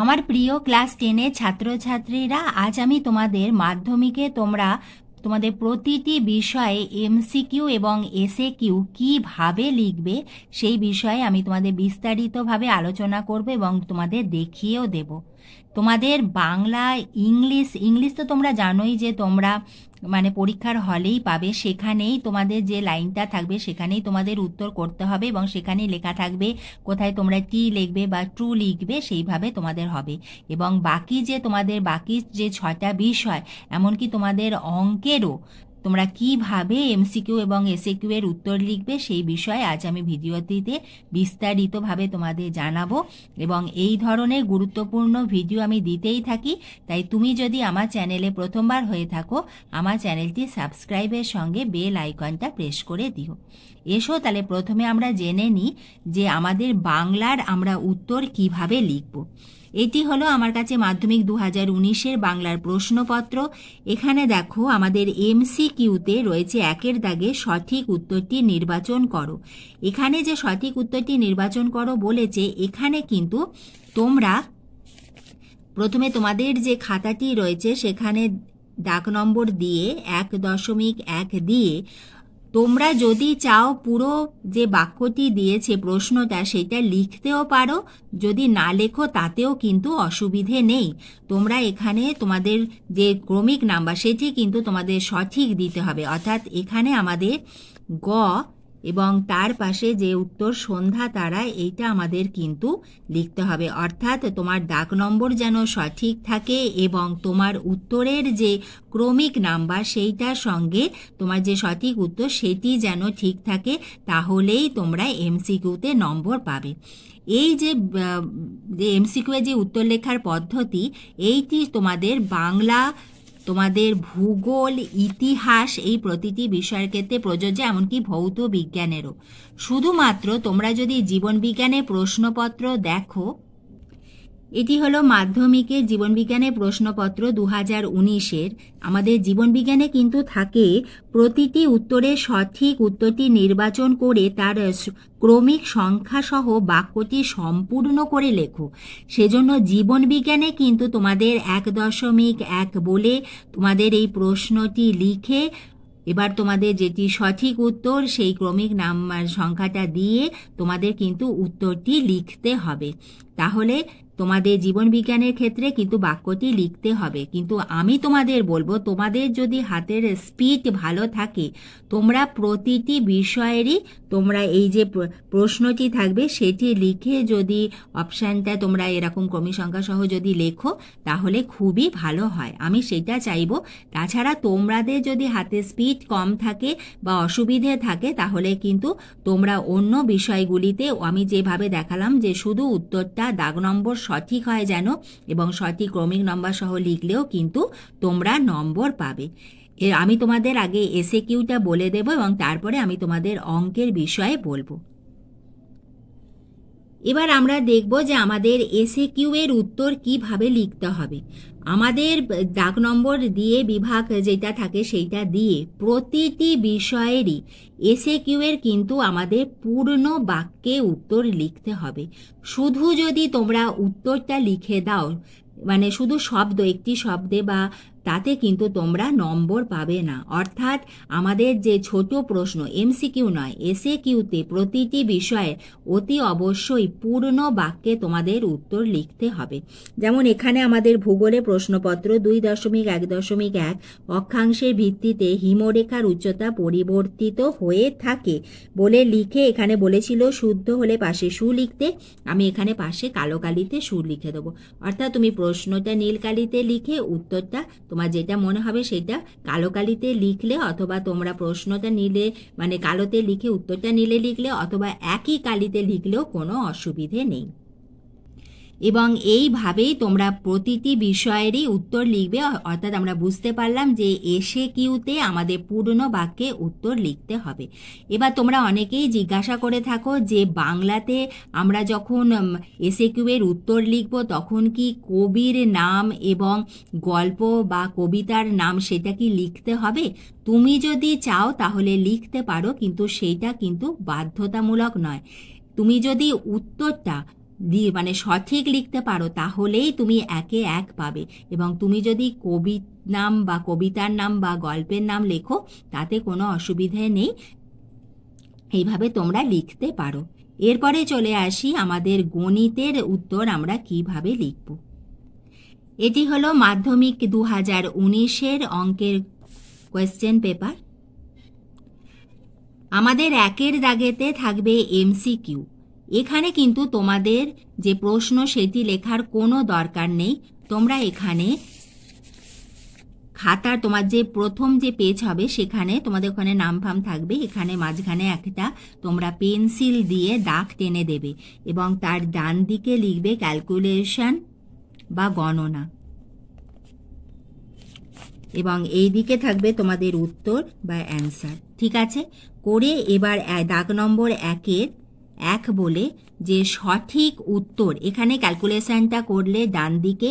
আমার প্রিয় ক্লাস টেনের ছাত্রছাত্রীরা আজ আমি তোমাদের মাধ্যমিকে তোমরা তোমাদের প্রতিটি বিষয়ে এমসিকিউ এবং এসএ কিউ কীভাবে লিখবে সেই বিষয়ে আমি তোমাদের বিস্তারিতভাবে আলোচনা করব এবং তোমাদের দেখিয়েও দেবো তোমাদের বাংলা ইংলিশ ইংলিশ তো তোমরা জানোই যে তোমরা মানে পরীক্ষার হলেই পাবে সেখানেই তোমাদের যে লাইনটা থাকবে সেখানেই তোমাদের উত্তর করতে হবে এবং সেখানে লেখা থাকবে কোথায় তোমরা টি লিখবে বা ট্রু লিখবে সেইভাবে তোমাদের হবে এবং বাকি যে তোমাদের বাকি যে ছটা বিষয় এমনকি তোমাদের অঙ্কেরও তোমরা কিভাবে এমসিকিউ এবং এসএকিউ এর উত্তর লিখবে সেই বিষয়ে আজ আমি ভিডিওটিতে বিস্তারিতভাবে তোমাদের জানাবো এবং এই ধরনের গুরুত্বপূর্ণ ভিডিও আমি দিতেই থাকি তাই তুমি যদি আমার চ্যানেলে প্রথমবার হয়ে থাকো আমার চ্যানেলটি সাবস্ক্রাইবের সঙ্গে বেল আইকনটা প্রেস করে দিও এসো তাহলে প্রথমে আমরা জেনে নিই যে আমাদের বাংলার আমরা উত্তর কিভাবে লিখব এটি হলো আমার কাছে মাধ্যমিক দু হাজার উনিশের বাংলার প্রশ্নপত্র এখানে দেখো আমাদের এমসি কিউতে রয়েছে একের দাগে সঠিক উত্তরটি নির্বাচন করো এখানে যে সঠিক উত্তরটি নির্বাচন করো বলেছে এখানে কিন্তু তোমরা প্রথমে তোমাদের যে খাতাটি রয়েছে সেখানে ডাক নম্বর দিয়ে এক দশমিক এক দিয়ে তোমরা যদি চাও পুরো যে বাক্যটি দিয়েছে প্রশ্নটা সেটা লিখতেও পারো যদি না লেখো তাতেও কিন্তু অসুবিধে নেই তোমরা এখানে তোমাদের যে ক্রমিক নাম্বার সেটি কিন্তু তোমাদের সঠিক দিতে হবে অর্থাৎ এখানে আমাদের গ এবং তার পাশে যে উত্তর সন্ধ্যা তারা এইটা আমাদের কিন্তু লিখতে হবে অর্থাৎ তোমার ডাক নম্বর যেন সঠিক থাকে এবং তোমার উত্তরের যে ক্রমিক নাম্বার সেইটার সঙ্গে তোমার যে সঠিক উত্তর সেটি যেন ঠিক থাকে তাহলেই তোমরা এমসিকিউতে নম্বর পাবে এই যে এমসিকিউয়ে যে উত্তর লেখার পদ্ধতি এইটি তোমাদের বাংলা তোমাদের ভূগোল ইতিহাস এই প্রতিটি বিষয়ের ক্ষেত্রে প্রযোজ্য এমনকি ভৌত বিজ্ঞানেরও শুধুমাত্র তোমরা যদি জীবনবিজ্ঞানের প্রশ্নপত্র দেখো এটি হলো মাধ্যমিকের জীবনবিজ্ঞানের প্রশ্নপত্র দু হাজার উনিশের আমাদের জীবনবিজ্ঞানে কিন্তু থাকে প্রতিটি উত্তরে সঠিক উত্তরটি নির্বাচন করে তার ক্রমিক সংখ্যাসহ বাক্যটি সম্পূর্ণ করে লেখো সেজন্য জীবনবিজ্ঞানে কিন্তু তোমাদের এক দশমিক এক বলে তোমাদের এই প্রশ্নটি লিখে এবার তোমাদের যেটি সঠিক উত্তর সেই ক্রমিক নাম সংখ্যাটা দিয়ে তোমাদের কিন্তু উত্তরটি লিখতে হবে তাহলে তোমাদের জীবনবিজ্ঞানের ক্ষেত্রে কিন্তু বাক্যটি লিখতে হবে কিন্তু আমি তোমাদের বলবো তোমাদের যদি হাতের স্পিড ভালো থাকে তোমরা প্রতিটি বিষয়েরই তোমরা এই যে প্রশ্নটি থাকবে সেটি লিখে যদি অপশানটা তোমরা এরকম ক্রমী সংখ্যাসহ যদি লেখো তাহলে খুবই ভালো হয় আমি সেটা চাইব তাছাড়া তোমাদের যদি হাতে স্পিড কম থাকে বা অসুবিধে থাকে তাহলে কিন্তু তোমরা অন্য বিষয়গুলিতে আমি যেভাবে দেখালাম যে শুধু উত্তরটা দাগ নম্বর সঠিক হয় যেন এবং সঠিক ক্রমিক নম্বর সহ লিখলেও কিন্তু তোমরা নম্বর পাবে আমি তোমাদের আগে এসে কিউটা বলে দেবো এবং তারপরে আমি তোমাদের অঙ্কের বিষয়ে বলবো এবার আমরা দেখব যে আমাদের এসে কিউ এর উত্তর কিভাবে লিখতে হবে আমাদের ডাক নম্বর দিয়ে বিভাগ যেটা থাকে সেইটা দিয়ে প্রতিটি বিষয়েরই এসএ কিউ এর কিন্তু আমাদের পূর্ণ বাক্যে উত্তর লিখতে হবে শুধু যদি তোমরা উত্তরটা লিখে দাও মানে শুধু শব্দ একটি শব্দে বা তাতে কিন্তু তোমরা নম্বর পাবে না অর্থাৎ আমাদের যে ছোট প্রশ্ন এমসিকিউ নয় এসে কিউতে প্রতিটি বিষয়ে অতি অবশ্যই পূর্ণ বাক্যে তোমাদের উত্তর লিখতে হবে যেমন এখানে আমাদের ভূগোলে প্রশ্নপত্র দুই দশমিক এক দশমিক এক অক্ষাংশের ভিত্তিতে হিমরেখার উচ্চতা পরিবর্তিত হয়ে থাকে বলে লিখে এখানে বলেছিল শুদ্ধ হলে পাশে সু লিখতে আমি এখানে পাশে কালো কালিতে সু লিখে দেবো অর্থাৎ তুমি প্রশ্নটা নীল কালিতে লিখে উত্তরটা তোমার যেটা মনে হবে সেটা কালো কালিতে লিখলে অথবা তোমরা প্রশ্নটা নিলে মানে কালোতে লিখে উত্তরটা নিলে লিখলে অথবা একই কালিতে লিখলেও কোনো অসুবিধে নেই এবং এইভাবেই তোমরা প্রতিটি বিষয়েরই উত্তর লিখবে অর্থাৎ আমরা বুঝতে পারলাম যে এসে কিউতে আমাদের পুরনো বাক্যে উত্তর লিখতে হবে এবার তোমরা অনেকেই জিজ্ঞাসা করে থাকো যে বাংলাতে আমরা যখন এসে কিউয়ের উত্তর লিখব তখন কি কবির নাম এবং গল্প বা কবিতার নাম সেটা কি লিখতে হবে তুমি যদি চাও তাহলে লিখতে পারো কিন্তু সেইটা কিন্তু বাধ্যতামূলক নয় তুমি যদি উত্তরটা দিয়ে মানে সঠিক লিখতে পারো তাহলেই তুমি একে এক পাবে এবং তুমি যদি কবি নাম বা কবিতার নাম বা গল্পের নাম লেখো তাতে কোনো অসুবিধে নেই এইভাবে তোমরা লিখতে পারো এরপরে চলে আসি আমাদের গণিতের উত্তর আমরা কিভাবে লিখব এটি হলো মাধ্যমিক দু হাজার উনিশের অঙ্কের কোয়েশ্চেন পেপার আমাদের একের দাগেতে থাকবে এমসিকিউ এখানে কিন্তু তোমাদের যে প্রশ্ন সেটি লেখার কোনো দরকার নেই তোমরা এখানে খাতার তোমার যে প্রথম যে পেজ হবে সেখানে তোমাদের ওখানে নাম ফাম থাকবে এখানে মাঝখানে একটা তোমরা পেন্সিল দিয়ে দাগ টেনে দেবে এবং তার ডান দিকে লিখবে ক্যালকুলেশন বা গণনা এবং এই দিকে থাকবে তোমাদের উত্তর বা অ্যান্সার ঠিক আছে করে এবার দাগ নম্বর একের এক বলে যে সঠিক উত্তর এখানে ক্যালকুলেশনটা করলে ডান দিকে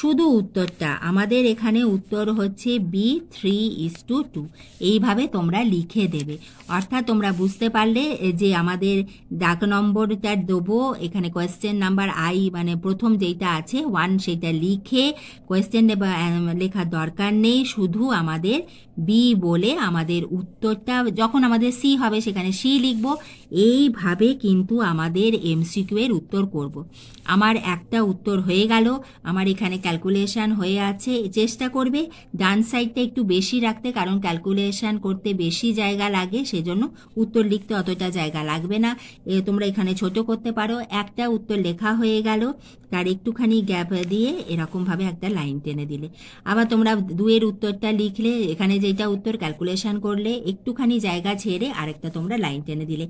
শুধু উত্তরটা আমাদের এখানে উত্তর হচ্ছে B three is to two এইভাবে তোমরা লিখে দেবে অর্থাৎ তোমরা বুঝতে পারলে যে আমাদের ডাক নম্বরটা দেবো এখানে কোয়েশ্চেন নাম্বার আই মানে প্রথম যেটা আছে ওয়ান সেটা লিখে কোয়েশ্চেন লেখার দরকার নেই শুধু আমাদের বি বলে আমাদের উত্তরটা যখন আমাদের সি হবে সেখানে সি লিখব এইভাবে কিন্তু আমাদের এমসিকিউ এর উত্তর করব আমার একটা উত্তর হয়ে গেল আমার এখানে ক্যালকুলেশান হয়ে আছে চেষ্টা করবে ডান সাইডটা একটু বেশি রাখতে কারণ ক্যালকুলেশান করতে বেশি জায়গা লাগে সেজন্য উত্তর লিখতে অতটা জায়গা লাগবে না এ তোমরা এখানে ছোট করতে পারো একটা উত্তর লেখা হয়ে গেল তার একটুখানি গ্যাপ দিয়ে এরকমভাবে একটা লাইন টেনে দিলে আবার তোমরা দুয়ের উত্তরটা লিখলে এখানে যেটা উত্তর ক্যালকুলেশান করলে একটুখানি জায়গা ছেড়ে আরেকটা তোমরা লাইন টেনে দিলে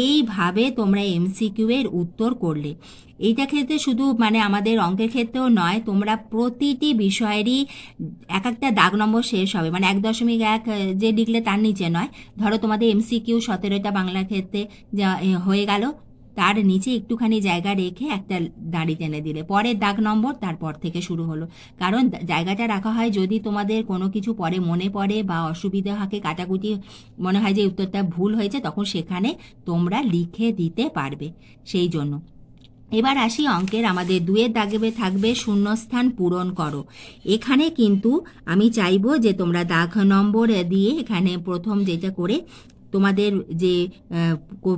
এইভাবে তোমরা এমসিকিউ এর উত্তর করলে এইটা ক্ষেত্রে শুধু মানে আমাদের অঙ্কের ক্ষেত্রেও নয় তোমরা প্রতিটি বিষয়েরই এক একটা দাগ নম্বর শেষ হবে মানে এক দশমিক এক যে লিখলে তার নিচে নয় ধরো তোমাদের এমসিকিউ সতেরোটা বাংলা ক্ষেত্রে হয়ে গেল তার নিচে একটুখানি জায়গা রেখে একটা দাড়ি টেনে দিলে পরের দাগ নম্বর তারপর থেকে শুরু হলো কারণ জায়গাটা রাখা হয় যদি তোমাদের কোনো কিছু পরে মনে পড়ে বা অসুবিধা হাকে কাটাকুটি মনে হয় যে উত্তরটা ভুল হয়েছে তখন সেখানে তোমরা লিখে দিতে পারবে সেই জন্য এবার আসি অঙ্কের আমাদের দুয়ের দাগে থাকবে শূন্যস্থান পূরণ করো এখানে কিন্তু আমি চাইবো যে তোমরা দাগ নম্বর দিয়ে এখানে প্রথম যেটা করে তোমাদের যে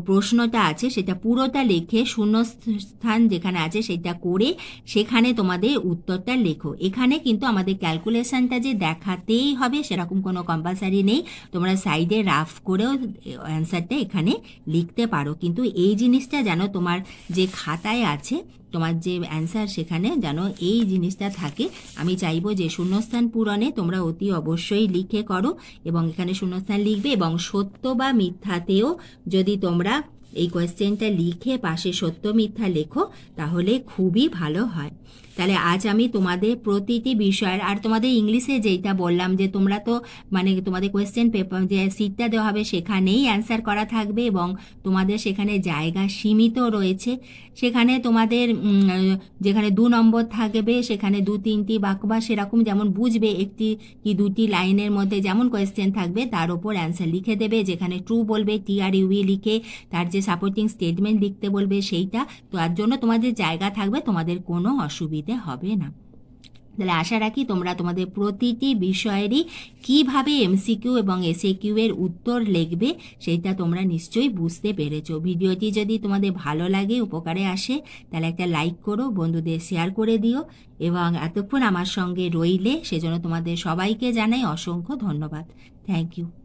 প্রশ্নটা আছে সেটা পুরোটা লেখে শূন্যস্থান যেখানে আছে সেটা করে সেখানে তোমাদের উত্তরটা লেখো এখানে কিন্তু আমাদের ক্যালকুলেশনটা যে দেখাতেই হবে সেরকম কোনো কম্পালসারি নেই তোমরা সাইডে রাফ করেও অ্যান্সারটা এখানে লিখতে পারো কিন্তু এই জিনিসটা যেন তোমার যে খাতায় আছে তোমার যে অ্যান্সার সেখানে যেন এই জিনিসটা থাকে আমি চাইবো যে শূন্যস্থান পূরণে তোমরা অতি অবশ্যই লিখে করো এবং এখানে শূন্যস্থান লিখবে এবং সত্য বা মিথ্যাতেও যদি তোমরা এই কোয়েশ্চেনটা লিখে পাশে সত্য মিথ্যা লেখো তাহলে খুবই ভালো হয় তাহলে আজ আমি তোমাদের প্রতিটি বিষয়ের আর তোমাদের ইংলিশে যেইটা বললাম যে তোমরা তো মানে তোমাদের কোয়েশ্চেন পেপার যে সিটটা দেওয়া হবে সেখানেই অ্যান্সার করা থাকবে এবং তোমাদের সেখানে জায়গা সীমিত রয়েছে সেখানে তোমাদের যেখানে দু নম্বর থাকবে সেখানে দু তিনটি বাক বা সেরকম যেমন বুঝবে একটি কি দুটি লাইনের মধ্যে যেমন কোয়েশ্চেন থাকবে তার ওপর অ্যান্সার লিখে দেবে যেখানে ট্রু বলবে টি আর লিখে তার যে সাপোর্টিং স্টেটমেন্ট লিখতে বলবে সেইটা তার জন্য তোমাদের জায়গা থাকবে তোমাদের কোনো অসুবিধা দিতে হবে না তাহলে আশা রাখি তোমরা তোমাদের প্রতিটি বিষয়েরই কিভাবে এমসিকিউ এবং এসএকিউ এর উত্তর লিখবে সেটা তোমরা নিশ্চয়ই বুঝতে পেরেছো ভিডিওটি যদি তোমাদের ভালো লাগে উপকারে আসে তাহলে একটা লাইক করো বন্ধুদের শেয়ার করে দিও এবং এতক্ষণ আমার সঙ্গে রইলে সেজন্য তোমাদের সবাইকে জানাই অসংখ্য ধন্যবাদ থ্যাংক ইউ